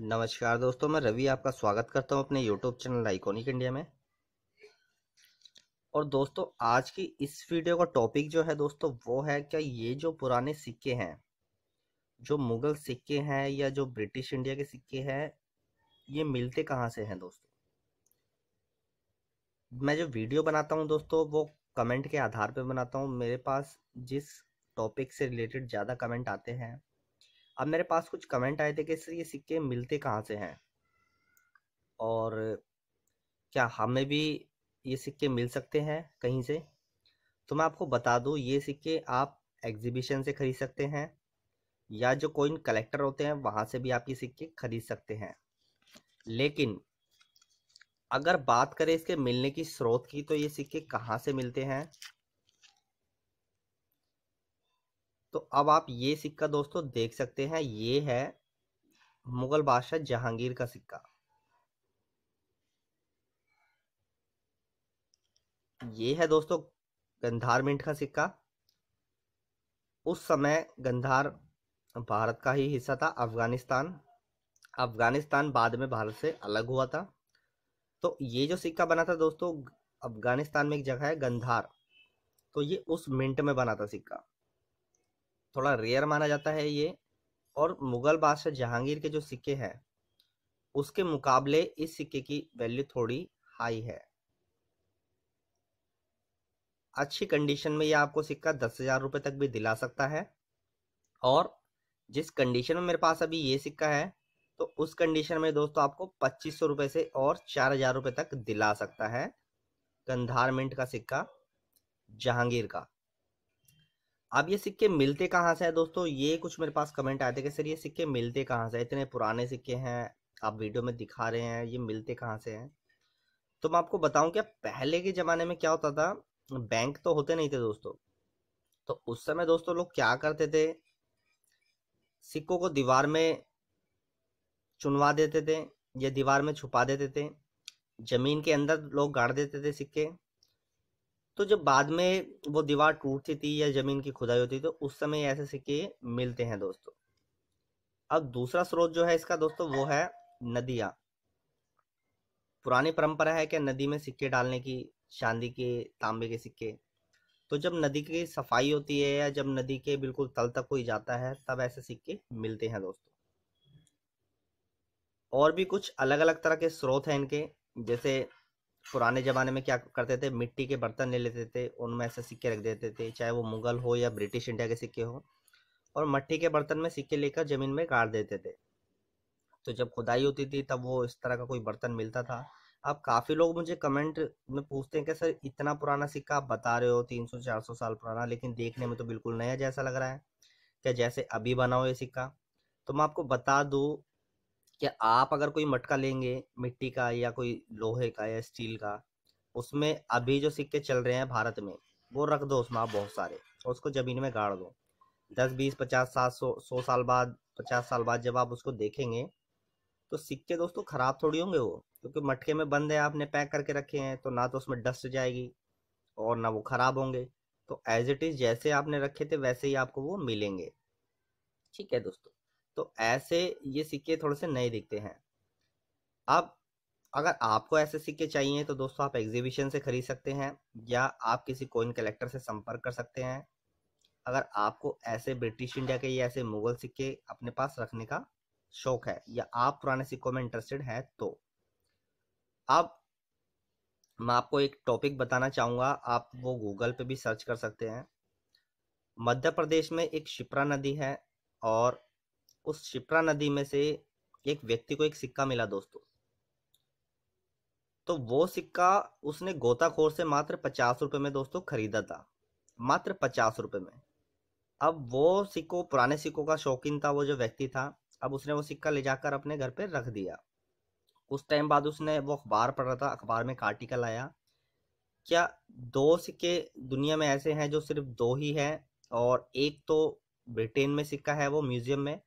नमस्कार दोस्तों मैं रवि आपका स्वागत करता हूं अपने यूट्यूब चैनल आइकॉनिक इंडिया में और दोस्तों आज की इस वीडियो का टॉपिक जो है दोस्तों वो है क्या ये जो पुराने सिक्के हैं जो मुगल सिक्के हैं या जो ब्रिटिश इंडिया के सिक्के हैं ये मिलते कहाँ से हैं दोस्तों मैं जो वीडियो बनाता हूँ दोस्तों वो कमेंट के आधार पर बनाता हूँ मेरे पास जिस टॉपिक से रिलेटेड ज़्यादा कमेंट आते हैं अब मेरे पास कुछ कमेंट आए थे कि सर ये सिक्के मिलते कहाँ से हैं और क्या हमें भी ये सिक्के मिल सकते हैं कहीं से तो मैं आपको बता दूँ ये सिक्के आप एग्जीबिशन से ख़रीद सकते हैं या जो कोइन कलेक्टर होते हैं वहाँ से भी आप ये सिक्के खरीद सकते हैं लेकिन अगर बात करें इसके मिलने की स्रोत की तो ये सिक्के कहाँ से मिलते हैं तो अब आप ये सिक्का दोस्तों देख सकते हैं ये है मुगल बादशाह जहांगीर का सिक्का ये है दोस्तों गंधार मिंट का सिक्का उस समय गंधार भारत का ही हिस्सा था अफगानिस्तान अफगानिस्तान बाद में भारत से अलग हुआ था तो ये जो सिक्का बना था दोस्तों अफगानिस्तान में एक जगह है गंधार तो ये उस मिंट में बना था सिक्का थोड़ा रेयर माना जाता है ये और मुगल बादशाह जहांगीर के जो सिक्के हैं उसके मुकाबले इस सिक्के की वैल्यू थोड़ी हाई है अच्छी कंडीशन में ये आपको सिक्का दस हजार रुपये तक भी दिला सकता है और जिस कंडीशन में मेरे पास अभी ये सिक्का है तो उस कंडीशन में दोस्तों आपको पच्चीस सौ रुपये से और चार हजार रुपये तक दिला सकता है कंधार मिंट का सिक्का जहांगीर का अब ये सिक्के मिलते कहाँ से है दोस्तों ये कुछ मेरे पास कमेंट आए थे कि सर ये सिक्के मिलते कहाँ से इतने पुराने सिक्के हैं आप वीडियो में दिखा रहे हैं ये मिलते कहाँ से हैं तो मैं आपको बताऊं क्या पहले के ज़माने में क्या होता था बैंक तो होते नहीं थे दोस्तों तो उस समय दोस्तों लोग क्या करते थे सिक्कों को दीवार में चुनवा देते थे या दीवार में छुपा देते थे ज़मीन के अंदर लोग गाड़ देते थे सिक्के तो जब बाद में वो दीवार टूटती थी या जमीन की खुदाई होती थी तो उस समय ऐसे सिक्के मिलते हैं दोस्तों अब दूसरा स्रोत जो है इसका दोस्तों वो है नदियाँ पुरानी परंपरा है कि नदी में सिक्के डालने की चांदी के तांबे के सिक्के तो जब नदी की सफाई होती है या जब नदी के बिल्कुल तल तक कोई जाता है तब ऐसे सिक्के मिलते हैं दोस्तों और भी कुछ अलग अलग तरह के स्रोत हैं इनके जैसे पुराने ज़माने में क्या करते थे मिट्टी के बर्तन ले लेते थे उनमें ऐसे सिक्के रख देते थे चाहे वो मुग़ल हो या ब्रिटिश इंडिया के सिक्के हो और मट्टी के बर्तन में सिक्के लेकर ज़मीन में गाड़ देते थे तो जब खुदाई होती थी तब वो इस तरह का कोई बर्तन मिलता था अब काफ़ी लोग मुझे कमेंट में पूछते हैं कि सर इतना पुराना सिक्का आप बता रहे हो तीन सौ चार सौ साल पुराना लेकिन देखने में तो बिल्कुल नया जैसा लग रहा है क्या जैसे अभी बना हो ये सिक्का तो मैं आपको बता दूँ कि आप अगर कोई मटका लेंगे मिट्टी का या कोई लोहे का या स्टील का उसमें अभी जो सिक्के चल रहे हैं भारत में वो रख दो उसमें आप बहुत सारे और उसको ज़मीन में गाड़ दो दस बीस पचास सात सौ सौ साल बाद पचास साल बाद जब आप उसको देखेंगे तो सिक्के दोस्तों ख़राब थोड़ी होंगे वो क्योंकि मटके में बंद है आपने पैक करके रखे हैं तो ना तो उसमें डस्ट जाएगी और ना वो ख़राब होंगे तो एज इट इज़ जैसे आपने रखे थे वैसे ही आपको वो मिलेंगे ठीक है दोस्तों तो ऐसे ये सिक्के थोड़े से नए दिखते हैं अब अगर आपको ऐसे सिक्के चाहिए तो दोस्तों आप एग्जीबिशन से खरीद सकते हैं या आप किसी कोइन कलेक्टर से संपर्क कर सकते हैं अगर आपको ऐसे ब्रिटिश इंडिया के या ऐसे मुगल सिक्के अपने पास रखने का शौक है या आप पुराने सिक्कों में इंटरेस्टेड हैं तो अब मैं आपको एक टॉपिक बताना चाहूँगा आप वो गूगल पे भी सर्च कर सकते हैं मध्य प्रदेश में एक शिप्रा नदी है और उस शिप्रा नदी में से एक व्यक्ति को एक सिक्का मिला दोस्तों तो वो सिक्का उसने गोताखोर से मात्र पचास रुपए में दोस्तों खरीदा था मात्र पचास रुपए में अब वो सिक्को पुराने सिक्कों का शौकीन था वो जो व्यक्ति था अब उसने वो सिक्का ले जाकर अपने घर पे रख दिया उस टाइम बाद उसने वो अखबार पढ़ रहा था अखबार में एक आर्टिकल आया क्या दो सिक्के दुनिया में ऐसे हैं जो सिर्फ दो ही हैं और एक तो ब्रिटेन में सिक्का है वो म्यूजियम में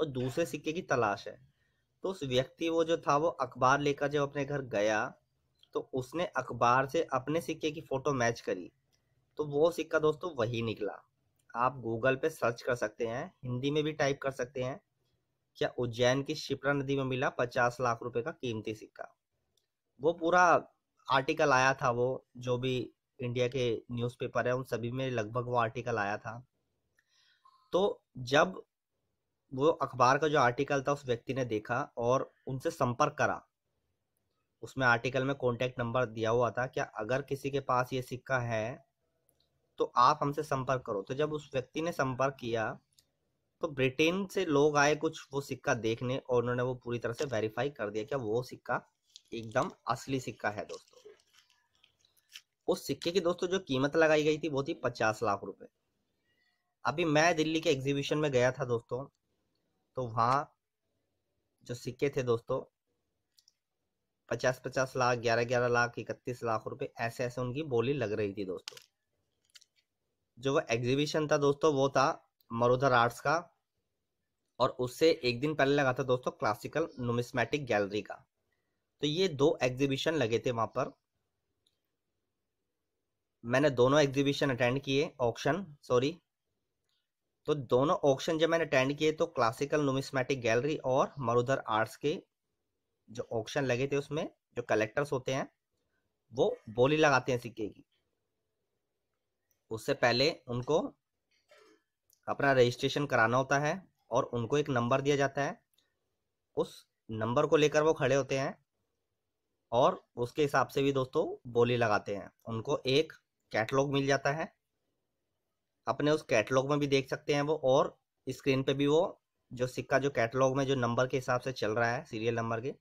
और दूसरे सिक्के की तलाश है तो उस व्यक्ति वो जो था वो अखबार लेकर जब अपने घर गया तो उसने अखबार से अपने सिक्के की फोटो मैच करी तो वो सिक्का दोस्तों वही निकला आप गूगल पे सर्च कर सकते हैं हिंदी में भी टाइप कर सकते हैं क्या उज्जैन की शिप्रा नदी में मिला पचास लाख रुपए का कीमती सिक्का वो पूरा आर्टिकल आया था वो जो भी इंडिया के न्यूज़पेपर है उन सभी में लगभग वो आर्टिकल आया था तो जब वो अखबार का जो आर्टिकल था उस व्यक्ति ने देखा और उनसे संपर्क करा उसमें आर्टिकल में कॉन्टेक्ट नंबर दिया हुआ था क्या अगर किसी के पास ये सिक्का है तो आप हमसे संपर्क करो तो जब उस व्यक्ति ने संपर्क किया तो ब्रिटेन से लोग आए कुछ वो सिक्का देखने और उन्होंने वो पूरी तरह से वेरीफाई कर दिया क्या वो सिक्का एकदम असली सिक्का है दोस्तों उस सिक्के की दोस्तों जो कीमत लगाई गई थी वो थी पचास लाख रुपए अभी मैं दिल्ली के एग्जीबिशन में गया था दोस्तों तो वहाँ जो सिक्के थे दोस्तों पचास पचास लाख ग्यारह ग्यारह लाख इकतीस लाख रुपए ऐसे ऐसे उनकी बोली लग रही थी दोस्तों जो वो एग्जीबिशन था दोस्तों वो था मरुधर आर्ट्स का और उससे एक दिन पहले लगा था दोस्तों क्लासिकल नुमिस्मेटिक गैलरी का तो ये दो एग्जीबिशन लगे थे वहां पर मैंने दोनों एग्जीबिशन अटेंड किए ऑक्शन सॉरी तो दोनों ऑक्शन जब मैंने अटेंड किए तो क्लासिकल नोमिसमेटिक गैलरी और मरुधर आर्ट्स के जो ऑक्शन लगे थे उसमें जो कलेक्टर्स होते हैं वो बोली लगाते हैं सिक्के की उससे पहले उनको अपना रजिस्ट्रेशन कराना होता है और उनको एक नंबर दिया जाता है उस नंबर को लेकर वो खड़े होते हैं और उसके हिसाब से भी दोस्तों बोली लगाते हैं उनको एक कैटलॉग मिल जाता है अपने उस कैटलॉग में भी देख सकते हैं वो और स्क्रीन पे भी वो जो सिक्का जो कैटलॉग में जो नंबर के हिसाब से चल रहा है सीरियल नंबर के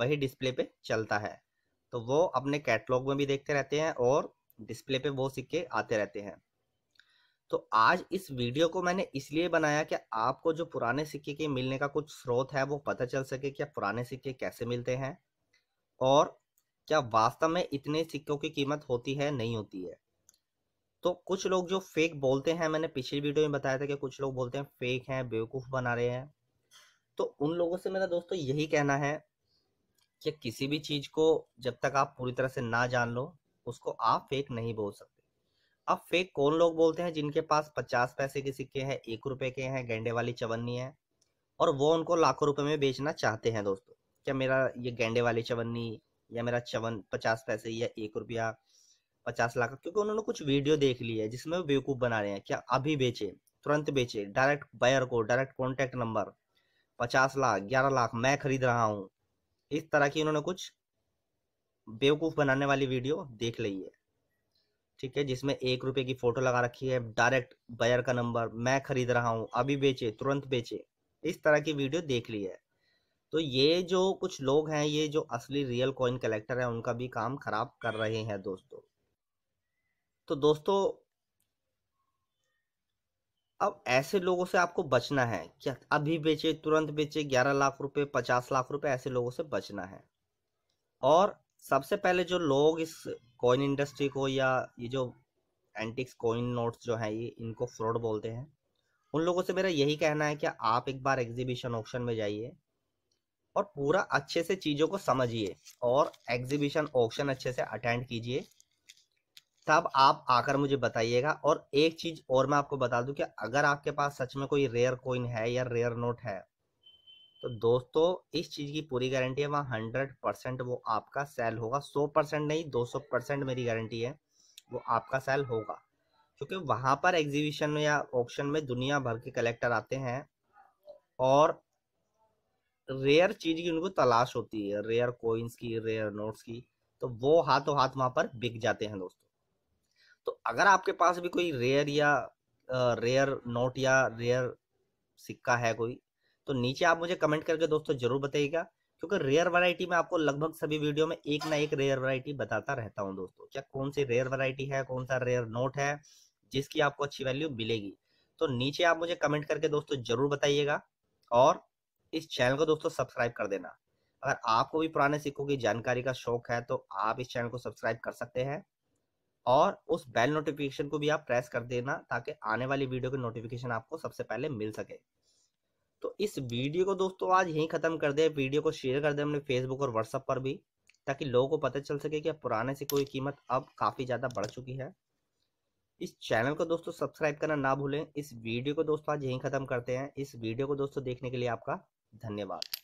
वही डिस्प्ले पे चलता है तो वो अपने कैटलॉग में भी देखते रहते हैं और डिस्प्ले पे वो सिक्के आते रहते हैं तो आज इस वीडियो को मैंने इसलिए बनाया कि आपको जो पुराने सिक्के के मिलने का कुछ स्रोत है वो पता चल सके क्या पुराने सिक्के कैसे मिलते हैं और क्या वास्तव में इतने सिक्कों की कीमत होती है नहीं होती है तो कुछ लोग जो फेक बोलते हैं मैंने पिछली वीडियो में बताया था कि कुछ लोग बोलते हैं फेक हैं बेवकूफ़ बना रहे हैं तो उन लोगों से मेरा दोस्तों यही कहना है कि किसी भी चीज़ को जब तक आप पूरी तरह से ना जान लो उसको आप फेक नहीं बोल सकते अब फेक कौन लोग बोलते हैं जिनके पास पचास पैसे के सिक्के हैं एक रुपए के हैं गेंडे वाली चवन्नी है और वो उनको लाखों रुपए में बेचना चाहते हैं दोस्तों क्या मेरा ये गेंडे वाली चवन्नी या मेरा चवन पचास पैसे या एक रुपया पचास लाख का क्योंकि उन्होंने कुछ वीडियो देख ली है जिसमें वो बेवकूफ़ बना रहे हैं क्या अभी बेचे तुरंत बेचे डायरेक्ट बायर को डायरेक्ट कॉन्टेक्ट नंबर पचास लाख ग्यारह लाख मैं खरीद रहा हूँ इस तरह की उन्होंने कुछ बेवकूफ़ बनाने वाली वीडियो देख ली है ठीक है जिसमें एक रुपए की फ़ोटो लगा रखी है डायरेक्ट बायर का नंबर मैं खरीद रहा हूँ अभी बेचे तुरंत बेचे इस तरह की वीडियो देख ली है तो ये जो कुछ लोग हैं ये जो असली रियल कॉइन कलेक्टर हैं उनका भी काम खराब कर रहे हैं दोस्तों तो दोस्तों अब ऐसे लोगों से आपको बचना है क्या अभी बेचे तुरंत बेचे ग्यारह लाख रुपए पचास लाख रुपए ऐसे लोगों से बचना है और सबसे पहले जो लोग इस कॉइन इंडस्ट्री को या ये जो एंटिक्स कॉइन नोट्स जो है ये इनको फ्रॉड बोलते हैं उन लोगों से मेरा यही कहना है कि आप एक बार एग्जीबिशन ऑप्शन में जाइए और पूरा अच्छे से चीज़ों को समझिए और एग्जीबिशन ऑप्शन अच्छे से अटेंड कीजिए तब आप आकर मुझे बताइएगा और एक चीज और मैं आपको बता दूं कि अगर आपके पास सच में कोई रेयर कोइन है या रेयर नोट है तो दोस्तों इस चीज़ की पूरी गारंटी है वहां हंड्रेड परसेंट वो आपका सेल होगा सौ परसेंट नहीं दो सौ परसेंट मेरी गारंटी है वो आपका सेल होगा क्योंकि वहां पर एग्जीबिशन में या ऑप्शन में दुनिया भर के कलेक्टर आते हैं और रेयर चीज़ की उनको तलाश होती है रेयर कोइंस की रेयर नोट्स की तो वो हाथों हाथ वहां पर बिक जाते हैं दोस्तों तो अगर आपके पास भी कोई रेयर या रेयर नोट या रेयर सिक्का है कोई तो नीचे आप मुझे कमेंट करके दोस्तों जरूर बताइएगा क्योंकि रेयर वैरायटी में आपको लगभग सभी वीडियो में एक ना एक रेयर वैरायटी बताता रहता हूं दोस्तों क्या कौन सी रेयर वैरायटी है कौन सा रेयर नोट है जिसकी आपको अच्छी वैल्यू मिलेगी तो नीचे आप मुझे कमेंट करके दोस्तों जरूर बताइएगा और इस चैनल को दोस्तों सब्सक्राइब कर देना अगर आपको भी पुराने सिक्कों की जानकारी का शौक है तो आप इस चैनल को सब्सक्राइब कर सकते हैं और उस बेल नोटिफिकेशन को भी आप प्रेस कर देना ताकि आने वाली वीडियो की नोटिफिकेशन आपको सबसे पहले मिल सके तो इस वीडियो को दोस्तों आज यहीं ख़त्म कर दे वीडियो को शेयर कर दे हमने फेसबुक और व्हाट्सएप पर भी ताकि लोगों को पता चल सके कि पुराने से कोई कीमत अब काफ़ी ज़्यादा बढ़ चुकी है इस चैनल को दोस्तों सब्सक्राइब करना ना भूलें इस वीडियो को दोस्तों आज यहीं ख़त्म करते हैं इस वीडियो को दोस्तों देखने के लिए आपका धन्यवाद